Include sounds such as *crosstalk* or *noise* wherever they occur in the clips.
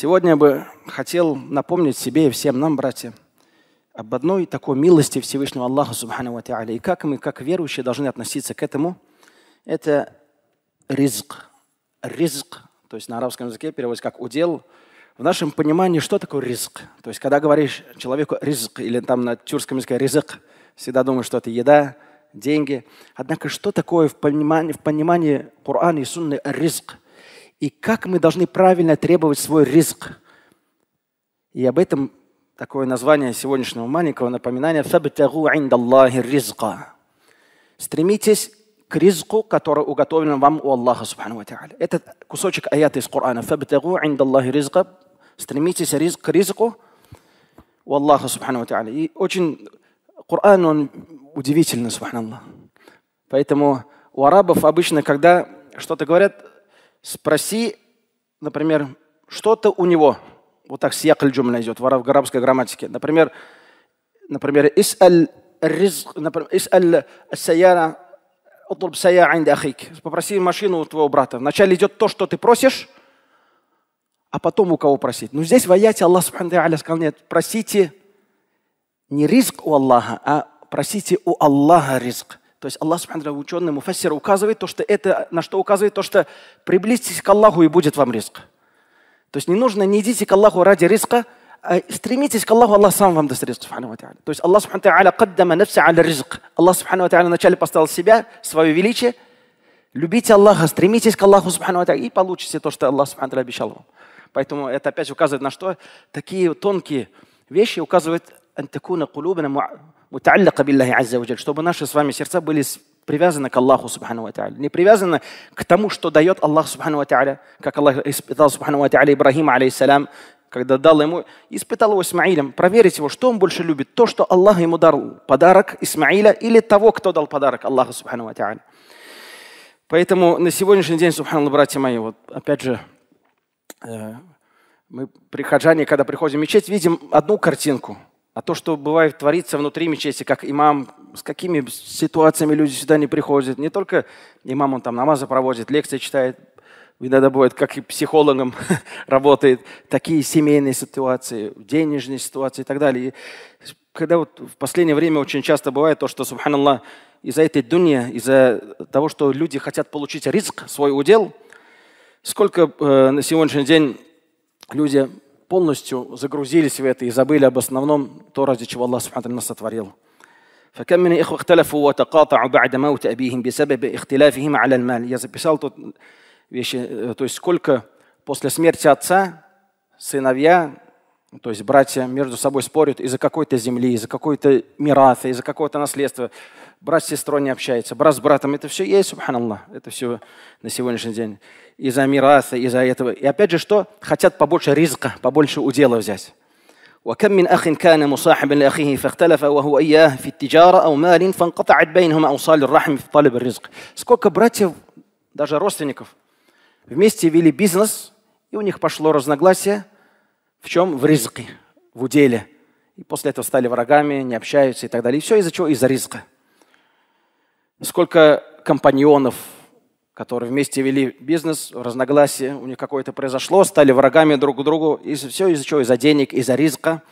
Сегодня я бы хотел напомнить себе и всем нам, братья, об одной такой милости Всевышнего Аллаха Субхану Ва И как мы, как верующие, должны относиться к этому. Это ризк. Ризк, то есть на арабском языке переводится как удел. В нашем понимании, что такое ризк? То есть когда говоришь человеку ризк, или там на тюркском языке ризык, всегда думаешь, что это еда, деньги. Однако что такое в понимании, в понимании Корана и Сунны ризк? и как мы должны правильно требовать свой риск. И об этом такое название сегодняшнего маленького напоминания «Фабтагу индаллахи ризка». Стремитесь к ризку, который уготовлен вам у Аллаха Субхану Тааля. Это кусочек аята из Корана. «Фабтагу индаллахи ризка». Стремитесь к ризку у Аллаха Субхану Тааля. И очень Коран, он удивительный, Субханаллах. Поэтому у арабов обычно, когда что-то говорят, Спроси, например, что-то у него. Вот так сиякль джумля идет в арабской грамматике. Например, например, исаль ризк, например, исаль саяра, отлуб сая ахик. Попроси машину у твоего брата. Вначале идет то, что ты просишь, а потом у кого просить. Но здесь в аяте Аллах сказал, нет, просите не риск у Аллаха, а просите у Аллаха риск. То есть Аллах, субхану ученый, муфассир, указывает то, что это, на что указывает то, что приблизьтесь к Аллаху и будет вам риск. То есть не нужно, не идите к Аллаху ради риска, а стремитесь к Аллаху, Аллах сам вам даст риск, То есть Аллах, субхану та'аля, каддама нафса аля ризк. Аллах, субхану та'аля, вначале поставил себя, свое величие. Любите Аллаха, стремитесь к Аллаху, субхану и получите то, что Аллах, субхану обещал вам. Поэтому это опять указывает на что? Такие тонкие вещи указывают антакуна кулубина муталлака биллахи азза ваджаль, чтобы наши с вами сердца были привязаны к Аллаху Субхану Ва Не привязаны к тому, что дает Аллах Субхану Ва как Аллах испытал Субхану Ва Ибрахима, алейсалям, когда дал ему, испытал его Исмаилем, проверить его, что он больше любит, то, что Аллах ему дал подарок Исмаиля или того, кто дал подарок Аллаху Субхану Ва Поэтому на сегодняшний день, Субхану братья мои, вот опять же, э, мы, прихожане, когда приходим в мечеть, видим одну картинку – а то, что бывает творится внутри мечети, как имам, с какими ситуациями люди сюда не приходят. Не только имам, он там намазы проводит, лекции читает, иногда бывает, как и психологом *laughs* работает, такие семейные ситуации, денежные ситуации и так далее. И когда вот в последнее время очень часто бывает то, что, субханаллах, из-за этой дунья, из-за того, что люди хотят получить риск, свой удел, сколько э, на сегодняшний день люди полностью загрузились в это и забыли об основном, то, ради чего Аллах Субхану нас сотворил. فكم من إخوة اختلفوا وتقاطعوا بعد موت أبيهم بسبب اختلافهم على المال. Я записал тут вещи, э, то есть сколько после смерти отца сыновья то есть братья между собой спорят из-за какой-то земли, из-за какой-то мирата, из-за какого-то наследства. Брат с сестрой не общается, брат с братом. Это все есть, субханаллах. Это все на сегодняшний день. Из-за мирата, из-за этого. И опять же, что? Хотят побольше риска, побольше удела взять. وكم من أخ كان مصاحبا لأخيه فاختلف وهو إياه في التجارة أو مال فانقطعت بينهما أوصال الرحم في طلب الرزق. Сколько братьев, даже родственников, вместе вели бизнес, и у них пошло разногласие – в чем? В риске, в уделе. И после этого стали врагами, не общаются и так далее. И все из-за чего? Из-за риска. Сколько компаньонов, которые вместе вели бизнес, разногласие у них какое-то произошло, стали врагами друг к другу. И все из-за чего? Из-за денег, из-за риска.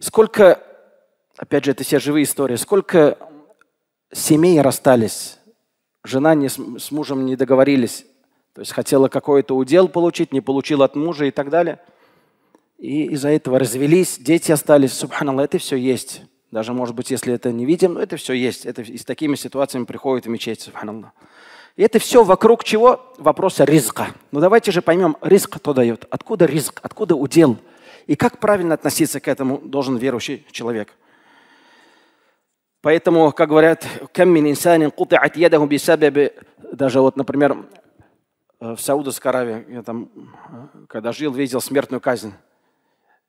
Сколько, опять же, это все живые истории, сколько семей расстались, жена не, с мужем не договорились, то есть хотела какой-то удел получить, не получила от мужа и так далее – и из-за этого развелись, дети остались, субханаллах, это все есть. Даже, может быть, если это не видим, но это все есть. Это и с такими ситуациями приходит в мечеть, субханаллах. И это все вокруг чего? Вопроса риска. Но давайте же поймем, риск кто дает? Откуда риск? Откуда удел? И как правильно относиться к этому должен верующий человек? Поэтому, как говорят, даже вот, например, э, в Саудовской Аравии, я там, э, когда жил, видел смертную казнь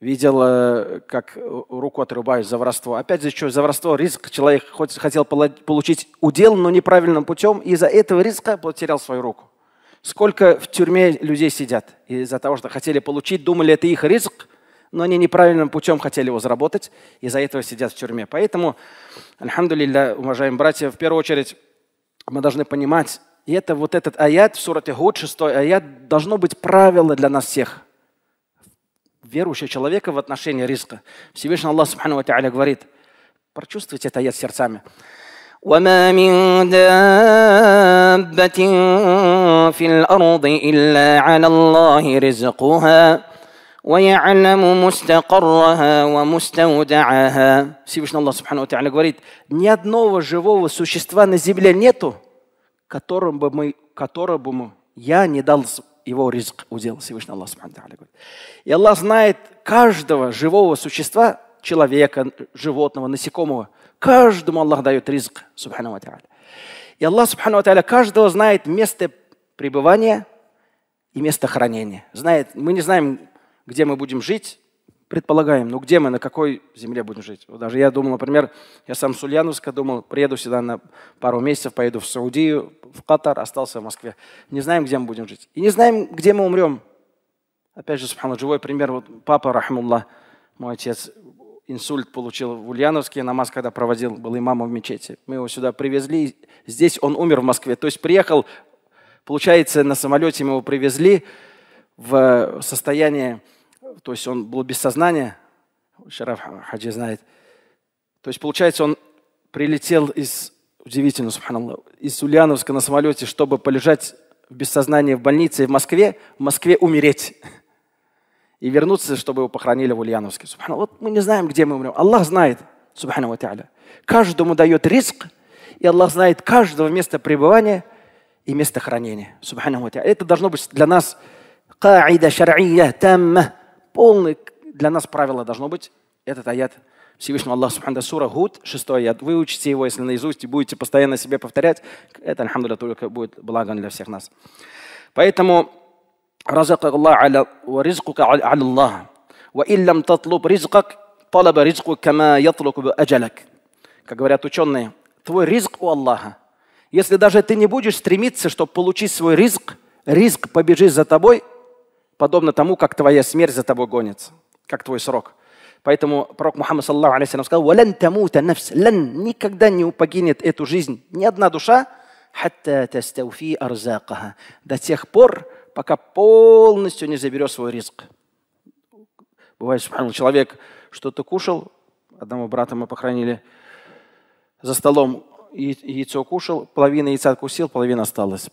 видел, как э, руку отрубают за воровство. Опять же, что за воровство риск. Человек хотел получить удел, но неправильным путем, и из-за этого риска потерял свою руку. Сколько в тюрьме людей сидят из-за того, что хотели получить, думали, это их риск, но они неправильным путем хотели его заработать, из-за этого сидят в тюрьме. Поэтому, альхамдулилля, уважаемые братья, в первую очередь мы должны понимать, и это вот этот аят в сурате Гуд, 6 аят, должно быть правило для нас всех – верующего человека в отношении риска. Всевышний Аллах Субхану Тааля говорит, прочувствуйте это аят сердцами. وما من دابة في الأرض إلا على الله رزقها ويعلم مستقرها ومستودعها Всевышний Аллах Субхану Тааля говорит, ни одного живого существа на земле нету, которому бы мы, которому бы мы я не дал его ризк удел Всевышний Аллах Субхану говорит. И Аллах знает каждого живого существа, человека, животного, насекомого. Каждому Аллах дает риск, Субхану Ата'аля. И Аллах Субхану Ата'аля каждого знает место пребывания и место хранения. Знает, мы не знаем, где мы будем жить, предполагаем, ну где мы, на какой земле будем жить. Вот даже я думал, например, я сам с Ульяновска думал, приеду сюда на пару месяцев, поеду в Саудию, в Катар, остался в Москве. Не знаем, где мы будем жить. И не знаем, где мы умрем. Опять же, субхану, живой пример. Вот папа, рахмулла, мой отец, инсульт получил в Ульяновске, намаз когда проводил, был имамом в мечети. Мы его сюда привезли, здесь он умер в Москве. То есть приехал, получается, на самолете мы его привезли в состояние то есть он был без сознания, Шараф Хаджи знает. То есть, получается, он прилетел из, удивительно, субханаллах, из Ульяновска на самолете, чтобы полежать в бессознании в больнице и в Москве, в Москве умереть. И вернуться, чтобы его похоронили в Ульяновске. Вот мы не знаем, где мы умрем. Аллах знает, субхану Каждому дает риск, и Аллах знает каждого места пребывания и место хранения. Субхану Это должно быть для нас каида шар'ия тамма полный для нас правило должно быть этот аят Всевышнего Аллаха Субхану Сура Гуд, шестой аят. выучите его, если наизусть, и будете постоянно себе повторять. Это, альхамдуля, только будет благо для всех нас. Поэтому как говорят ученые, твой риск у Аллаха. Если даже ты не будешь стремиться, чтобы получить свой риск риск побежит за тобой – подобно тому, как твоя смерть за тобой гонится, как твой срок. Поэтому пророк Мухаммад саллаху алейхи сказал, «Валян тамута нафс, лен никогда не упогинет эту жизнь ни одна душа, хатта тастауфи арзакаха, до тех пор, пока полностью не заберет свой риск». Бывает, человек что-то кушал, одного брата мы похоронили за столом, яйцо кушал, половина яйца откусил, половина осталась.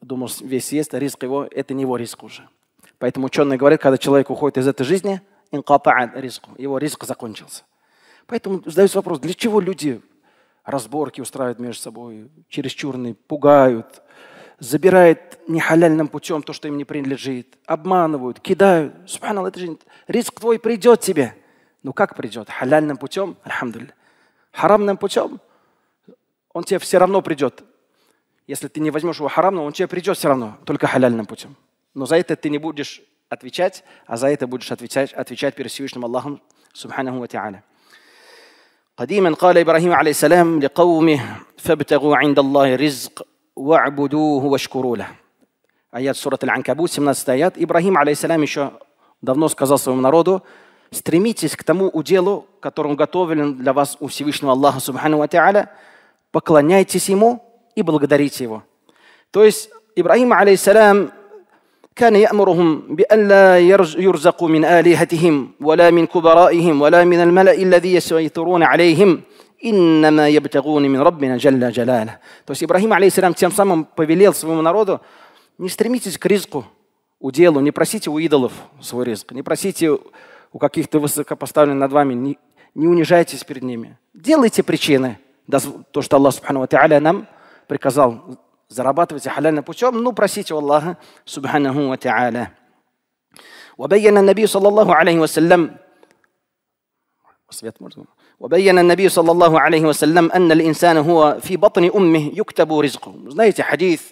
Думал, весь съест, а риск его, это не его риск уже. Поэтому ученые говорят, когда человек уходит из этой жизни, его риск закончился. Поэтому задается вопрос, для чего люди разборки устраивают между собой, чересчурные, пугают, забирают нехаляльным путем то, что им не принадлежит, обманывают, кидают. Субханаллах, это же риск твой придет тебе. Ну как придет? Халяльным путем? Альхамдулилля. Харамным путем? Он тебе все равно придет. Если ты не возьмешь его харамного, он тебе придет все равно, только халяльным путем. Но за это ты не будешь отвечать, а за это будешь отвечать, отвечать перед Всевышним Аллахом Субханаху Ва Ти'аля. قديما قال إبراهيم عليه السلام لقومه فابتغوا عند الله رزق واعبدوه واشكروا له Аят сурат Аль-Анкабут, 17 аят. Ибрахим, алейсалям, еще давно сказал своему народу, стремитесь к тому уделу, который готовлен для вас у Всевышнего Аллаха, субхану ва та'аля, поклоняйтесь Ему и благодарите Его. То есть Ибрахим, алейсалям, كان يأمرهم بأن لا يرزقوا من آلهتهم ولا من كبرائهم ولا من الملأ الذي يسيطرون عليهم «Иннама ябтагуни мин раббина джалля джаляля». То есть Ибрахим, алейсалям, тем самым повелел своему народу, не стремитесь к ризку, уделу, не просите у идолов свой ризк, не просите у каких-то высокопоставленных над вами, не, не унижайтесь перед ними. Делайте причины, то, что Аллах Субхану нам приказал зарабатывайте халяльным путем, ну, просите у Аллаха, субханаху ва та'аля. وبين النبي صلى الله عليه وسلم وبين النبي صلى الله عليه وسلم أن الإنسان هو في بطن أمه يكتب رزقه знаете حديث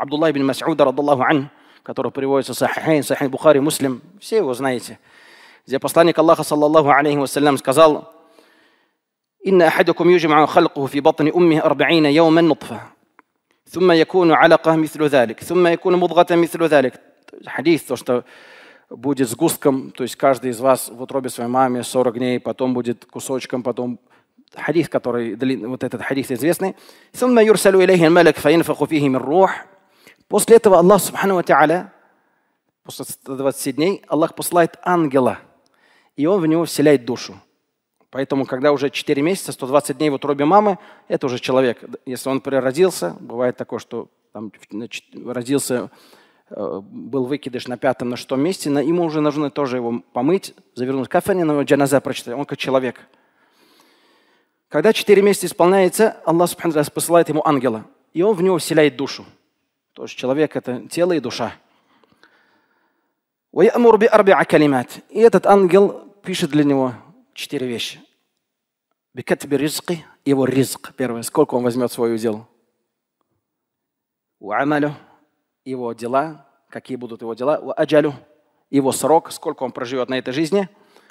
عبد الله بن مسعود رضي الله عنه который приводится صحيحين صحيح البخاري مسلم все его знаете где посланник صلى الله عليه وسلم сказал إن أحدكم يجمع خلقه في بطن أمه أربعين يوما نطفة ثم يكون علقة مثل ذلك ثم يكون مضغة مثل ذلك حديث то, что будет сгустком, то есть каждый из вас в утробе своей маме 40 дней, потом будет кусочком, потом хадис, который, вот этот хадис известный. После этого Аллах Субхану Ва после 120 дней, Аллах посылает ангела, и он в него вселяет душу. Поэтому, когда уже 4 месяца, 120 дней в утробе мамы, это уже человек. Если он природился, бывает такое, что там, родился, э, был выкидыш на пятом, на шестом месте, на, ему уже нужно тоже его помыть, завернуть кафене, но джаназа прочитать. Он как человек. Когда 4 месяца исполняется, Аллах Субхану посылает ему ангела, и он в него вселяет душу. То есть человек – это тело и душа. И этот ангел пишет для него четыре вещи. Бекатби ризки, его риск первое, сколько он возьмет свой удел. У амалю, его дела, какие будут его дела. У аджалю, его срок, сколько он проживет на этой жизни.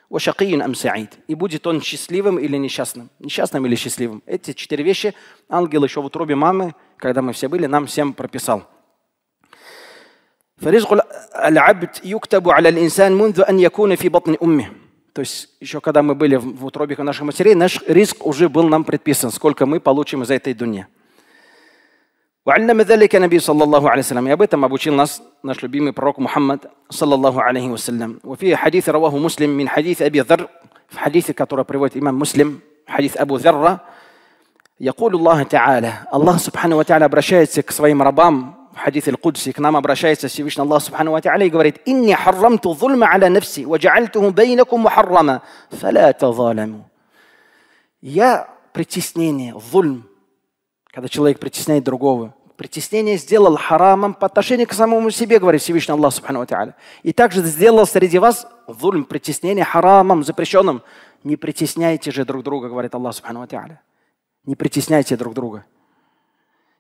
У шакиин амсаид. И будет он счастливым или несчастным. Несчастным или счастливым. Эти четыре вещи ангел еще в утробе мамы, когда мы все были, нам всем прописал. فرزق العبد يكتب على الإنسان منذ أن يكون في بطن أمه то есть еще когда мы были в утробе наших матерей, наш риск уже был нам предписан, сколько мы получим из этой дунья. وعلم ذلك النبي صلى الله عليه وسلم يا بيت ما بوشيل ناس ناش لبيم بروك محمد صلى الله عليه وسلم وفي حديث رواه مسلم من حديث أبي ذر في حديث كتورة بريوات إمام مسلم حديث أبو ذر يقول الله تعالى الله سبحانه وتعالى обращается к своим рабам в хадисе аль обращается Всевышний Аллах Субхану Ва и говорит «Инни харрамту зульма аля нафси, ва джаальтуху бейнакум мухаррама, фаля тазаляму». Я притеснение, зульм, когда человек притесняет другого, притеснение сделал харамом по отношению к самому себе, говорит Всевышний Аллах Субхану Ва И также сделал среди вас зульм, притеснение харамом, запрещенным. Не притесняйте же друг друга, говорит Аллах Субхану Ва Не притесняйте друг друга.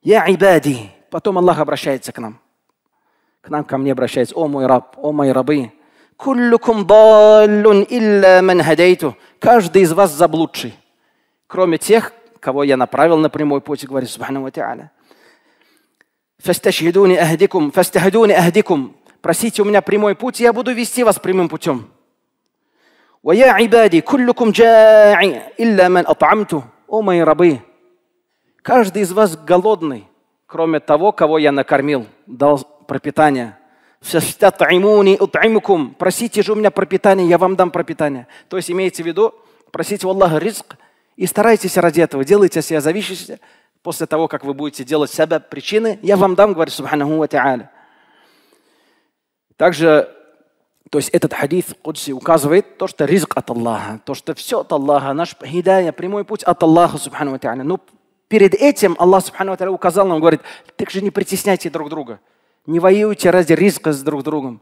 Я ибади, Потом Аллах обращается к нам. К нам, ко мне обращается. О мой раб, о мои рабы. Каждый из вас заблудший. Кроме тех, кого я направил на прямой путь, говорит Субхану Ва Фасташхидуни ахдикум, фастахидуни ахдикум. Просите у меня прямой путь, я буду вести вас прямым путем. ويا عبادي كلكم جاعي إلا من أطعمته. О мои рабы, каждый из вас голодный, кроме того, кого я накормил, дал пропитание. Просите же у меня пропитание, я вам дам пропитание. То есть имеется в виду, просите у Аллаха ризк и старайтесь ради этого, делайте себя зависящимся. После того, как вы будете делать себя причины, я вам дам, говорит Субханаху ва Та'аля. Также, то есть этот хадис Кудси указывает то, что ризк от Аллаха, то, что все от Аллаха, наш хидая, прямой путь от Аллаха, Субхану Та'аля. Ну, перед этим Аллах Субхану Аталя указал нам, говорит, так же не притесняйте друг друга, не воюйте ради риска с друг другом,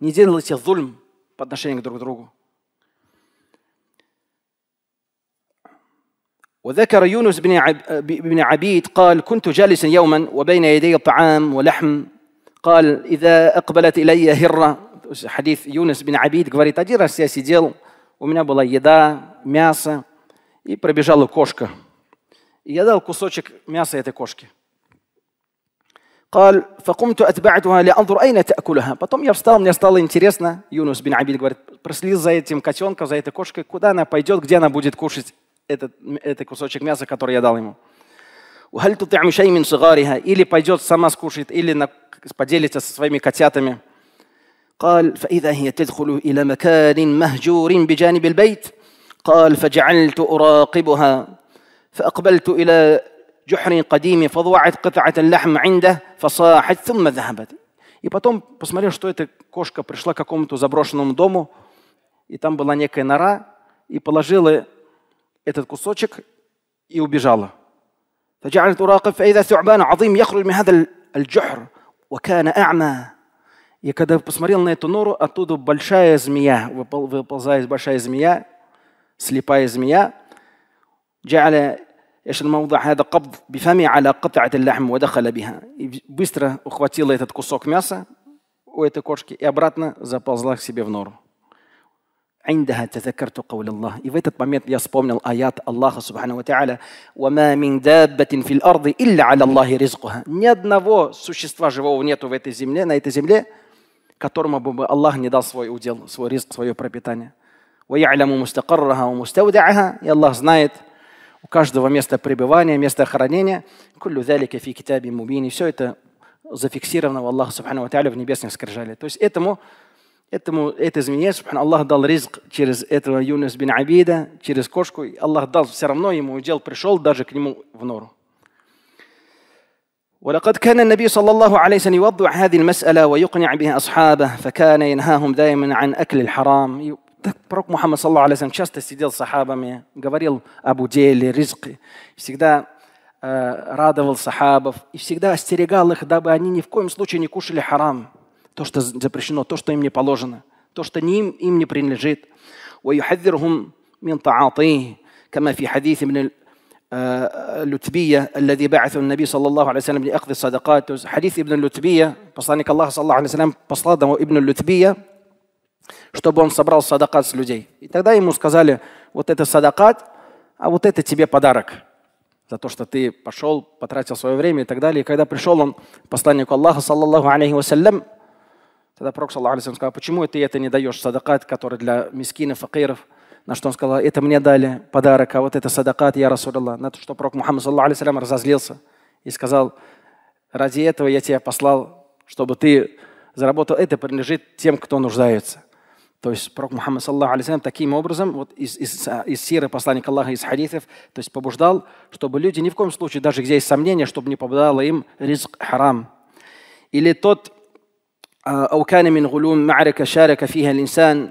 не делайте зульм по отношению друг другу. وذكر يونس بن بن عبيد قال كنت جالسا يوما وبين يدي طعام ولحم قال إذا أقبلت إلي هرة حديث يونس بن عبيد говорит один раз я сидел у меня была еда мясо и пробежала кошка يدل كسوتشك مياسة мяса قال فقمت أتبعتها لأنظر أين تأكلها. Потом я встал, мне стало интересно. Юнус бин Абид говорит, проследил за этим котенком, за этой кошкой, куда она пойдет, где она будет кушать этот, этот кусочек мяса, который я дал ему. وهل تطعم شيء من صغارها или пойдет сама скушает или поделится со своими котятами قال فإذا هي تدخل إلى مكان مهجور بجانب البيت قال فجعلت أراقبها فأقبلت إلى جحر قديم فضوعت قطعة اللحم عنده فصاحت ثم ذهبت. И потом посмотрел, что эта кошка пришла к какому-то заброшенному дому, и там была некая нора, и положила этот кусочек и убежала. فجعلت أراقب فإذا ثعبان عظيم يخرج من هذا الجحر وكان أعمى. И когда посмотрел на эту нору, оттуда большая змея, выползает большая змея, слепая змея, جعل ايش الموضع هذا قبض بفمه على قطعة اللحم ودخل بها быстро ухватила этот кусок мяса у этой кошки и обратно заползла к себе в нору. عندها تذكرت قول الله и в этот момент я вспомнил аят Аллаха Субхану Ва وما من دابة في الأرض إلا على الله رزقها ни одного существа живого нету в этой земле на этой земле которому бы Аллах не дал свой удел свой риск свое пропитание ويعلم مستقرها ومستودعها и Аллах знает у каждого места пребывания, места хранения. Кулю залика фи китаби мубини. Все это зафиксировано в Аллаху Субхану Ва в небесных скрижалях. То есть этому, этому это изменение, Субхан Аллах дал ризк через этого Юнус бин Абида, через кошку. Аллах дал все равно ему удел, пришел даже к нему в нору. ولقد كان النبي صلى الله عليه وسلم يوضع هذه المسألة ويقنع بها أصحابه فكان ينهاهم دائما عن أكل الحرام так пророк Мухаммад саллаху часто сидел с сахабами, говорил об уделе, ризке, всегда э, радовал сахабов и всегда остерегал их, дабы они ни в коем случае не кушали харам, то, что запрещено, то, что им не положено, то, что не им, им не принадлежит. من تعاطيه كما في حديث ابن اللتبية الذي بعث النبي صلى الله عليه وسلم لأخذ الصدقات حديث ابن اللتبية посланник الله صلى الله عليه وسلم послал ابن اللتبية чтобы он собрал садакат с людей. И тогда ему сказали, вот это садакат, а вот это тебе подарок за то, что ты пошел, потратил свое время и так далее. И когда пришел он, посланник Аллаха, саллаллаху алейхи вассалям, тогда Пророк, саллаху алейхи сказал, почему ты это не даешь садакат, который для мискинов, факиров? На что он сказал, это мне дали подарок, а вот это садакат, я Расулаллах. На то, что Пророк Мухаммад, саллаху алейхи разозлился и сказал, ради этого я тебя послал, чтобы ты заработал, это принадлежит тем, кто нуждается. То есть пророк Мухаммад саллаху алейсалям таким образом, вот из, из, из сиры посланника Аллаха, из хадисов, то есть побуждал, чтобы люди ни в коем случае, даже где есть сомнения, чтобы не попадало им ризк харам. Или тот, أو كان من غلوم معركة شارك فيها الإنسان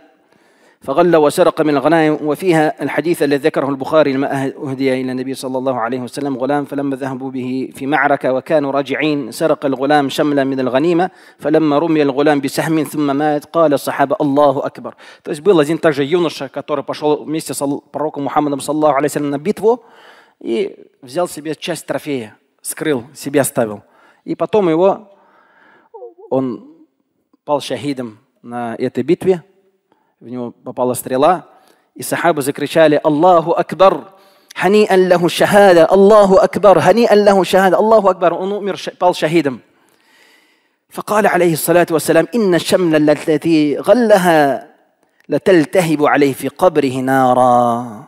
فغل وسرق من الغنائم وفيها الحديث الذي ذكره البخاري لما أه-، أهدي إلى النبي صلى الله عليه وسلم غلام فلما ذهبوا به في معركة وكانوا راجعين سرق الغلام شملا من الغنيمة فلما رمي الغلام بسهم ثم مات قال الصحابة الله أكبر То есть был один также юноша, который пошел вместе с пророком Мухаммадом صلى الله عليه وسلم на битву и взял себе часть трофея, скрыл, себе оставил. И потом его, он пал шахидом на этой битве, в него попала стрела, и сахабы закричали «Аллаху Акбар!» Хани Аллаху шахада, Аллаху Акбар, Хани Аллаху шахада, Аллаху Акбар. Он умер, пал шахидом. فقال عليه الصلاة والسلام إن الشمل التي غلها لتلتهب عليه في قبره نارا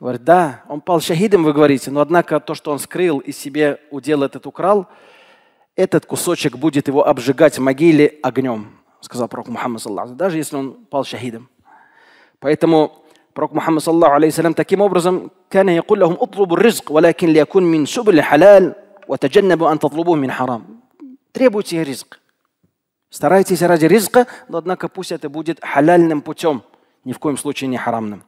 Говорит, да, он пал шахидом, вы говорите, но однако то, что он скрыл и себе удел этот украл, этот кусочек будет его обжигать в могиле огнем. сказал пророк Мухаммад саллаху даже если он пал шахидом. Поэтому пророк Мухаммад саллаху алейхи таким образом كان يقول لهم اطلبوا الرزق ولكن ليكون من سبل الحلال وتجنبوا أن تطلبوه من حرام. Требуйте ризк. Старайтесь ради ризка, но однако пусть это будет халяльным путем, ни в коем случае не харамным.